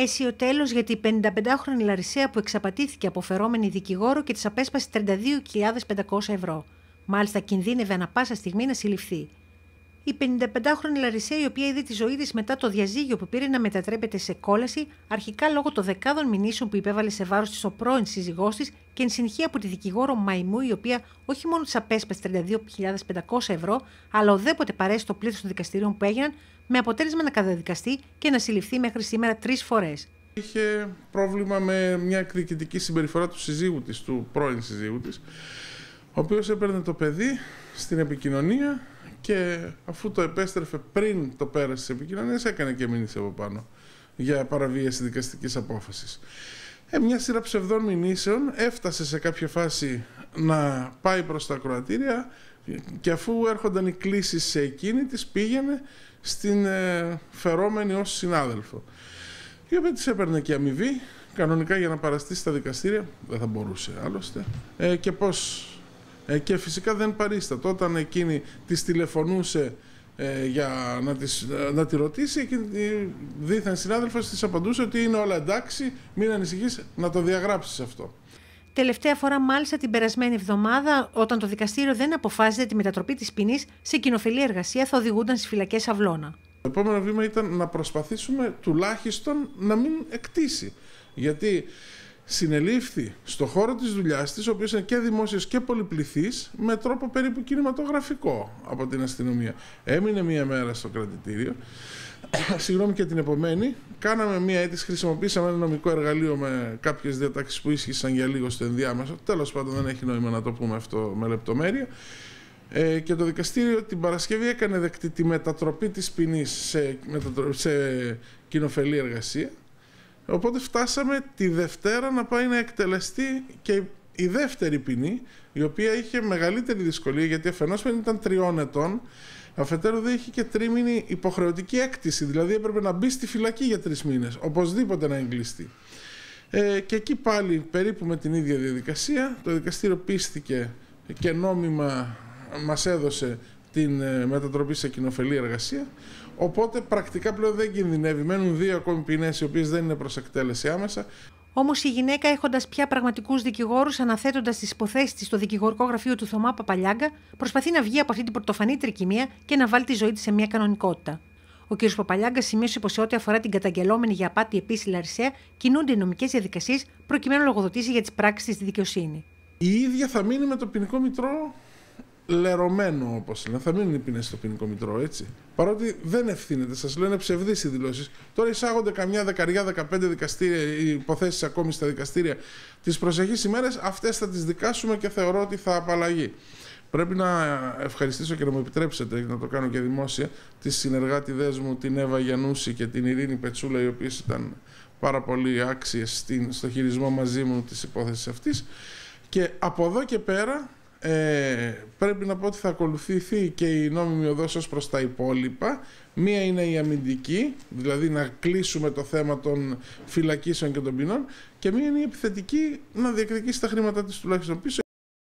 Εσύ ο τέλο για την 55χρονη Λαρισαία που εξαπατήθηκε από φερόμενη δικηγόρο και της απέσπασε 32.500 ευρώ. Μάλιστα κινδύνευε ανα πάσα στιγμή να συλληφθεί η 55χρονη Λαρισαία, η οποία είδε τη ζωή της μετά το διαζύγιο που πήρε να μετατρέπεται σε κόλαση, αρχικά λόγω των δεκάδων μηνύσεων που υπέβαλε σε βάρος της ο πρώην σύζυγός της και εν συνεχεία από τη δικηγόρο Μαϊμού, η οποία όχι μόνο της απέσπασε 32.500 ευρώ, αλλά οδέποτε παρέσει το πλήθος των δικαστηρίων που έγιναν, με αποτέλεσμα να καταδικαστεί και να συλληφθεί μέχρι σήμερα τρεις φορές. Είχε πρόβλημα με μια εκδικητική συμπεριφορά του συζύγου της, του πρώην συζύγου της, ο οποίος έπαιρνε το παιδί στην επικοινωνία και αφού το επέστρεφε πριν το πέρασε τη επικοινωνία, έκανε και μήνυση από πάνω για παραβίαση δικαστικής απόφασης. Ε, μια σειρά ψευδών μηνύσεων έφτασε σε κάποια φάση να πάει προς τα κροατήρια και αφού έρχονταν οι κλήσεις σε εκείνη της πήγαινε στην ε, φερόμενη ως συνάδελφο. Η οποία της έπαιρνε και αμοιβή, κανονικά για να παραστεί στα δικαστήρια, δεν θα μπορούσε άλλωστε. Ε, και πώς ε, και φυσικά δεν παρίστατο. Όταν εκείνη της τηλεφωνούσε ε, για να, ε, να τη ρωτήσει, εκείνη η δίθεν συνάδελφος της απαντούσε ότι είναι όλα εντάξει, μην ανησυχείς να το διαγράψεις αυτό. Τελευταία φορά, μάλιστα την περασμένη εβδομάδα, όταν το δικαστήριο δεν αποφάσισε τη μετατροπή της ποινής σε κοινοφιλή εργασία, θα οδηγούνταν στις φυλακές Αυλώνα. Το επόμενο βήμα ήταν να προσπαθήσουμε τουλάχιστον να μην εκτίσει. Γιατί συνελήφθη στο χώρο της δουλειάς της, ο οποίος είναι και δημόσιος και πολυπληθής, με τρόπο περίπου κινηματογραφικό από την αστυνομία. Έμεινε μία μέρα στο κρατητήριο. Συγγνώμη και την επομένη, κάναμε μία αίτηση, χρησιμοποίησαμε ένα νομικό εργαλείο με κάποιες διατάξεις που ίσχυσαν για λίγο στο ενδιάμεσο. Τέλος πάντων δεν έχει νόημα να το πούμε αυτό με λεπτομέρεια. Ε, και το δικαστήριο την Παρασκευή έκανε δεκτή τη μετατροπή της ποινής σε, σε κοινοφελή εργασία Οπότε φτάσαμε τη Δευτέρα να πάει να εκτελεστεί και η δεύτερη ποινή, η οποία είχε μεγαλύτερη δυσκολία γιατί αφενός ήταν τριών ετών, αφετέρου δεν είχε και τρίμηνη υποχρεωτική έκτηση. Δηλαδή έπρεπε να μπει στη φυλακή για τρεις μήνες, οπωσδήποτε να εγκλειστεί. Ε, και εκεί πάλι περίπου με την ίδια διαδικασία, το δικαστήριο πίστηκε και νόμιμα μας έδωσε την ε, μετατροπή σε κοινοφελή εργασία. Οπότε πρακτικά πλέον δεν κινδυνεύει. Μένουν δύο ακόμη ποινές οι οποίες δεν είναι προς εκτέλεση άμεσα. Όμως η γυναίκα, έχοντας πια πραγματικούς δικηγόρους, αναθέτοντας τις υποθέσεις της στο δικηγορικό γραφείο του Θωμά Παπαλιάγκα, προσπαθεί να βγει από αυτή την πρωτοφανή τρικυμία και να βάλει τη ζωή της σε μια κανονικότητα. Ο κ. Παπαλιάγκα σημείωσε πως σε ό,τι αφορά την καταγγελόμενη για απάτη επίσης Λαρισαία, κινούνται οι νομικές διαδικασίες προκειμένου να λογοδοτήσει για τις πράξεις της δικαιοσύνη. Η ίδια θα μείνει με το ποινικό μητρό λερωμένο, όπως λένε. Θα μείνουν οι ποινέ στο ποινικό μητρό, έτσι. Παρότι δεν ευθύνεται, σας λένε ψευδείς οι δηλώσεις. Τώρα εισάγονται καμιά δεκαριά, δεκαπέντε δικαστήρια, υποθέσεις ακόμη στα δικαστήρια τι προσεχεί ημέρε. Αυτές θα τις δικάσουμε και θεωρώ ότι θα απαλλαγεί. Πρέπει να ευχαριστήσω και να μου επιτρέψετε να το κάνω και δημόσια τις συνεργάτιδές μου την Εύα Γιανούση και την Ειρήνη Πετσούλα οι οποίες ήταν πάρα πολύ άξίε στο χειρισμό μαζί μου της υπόθεσης αυτής. και από εδώ και πέρα ε, πρέπει να πω ότι θα ακολουθηθεί και η νόμιμη οδός ως προς τα υπόλοιπα. Μία είναι η αμυντική, δηλαδή να κλείσουμε το θέμα των φυλακίσεων και των ποινών και μία είναι η επιθετική να διεκδικήσει τα χρήματά της τουλάχιστον πίσω.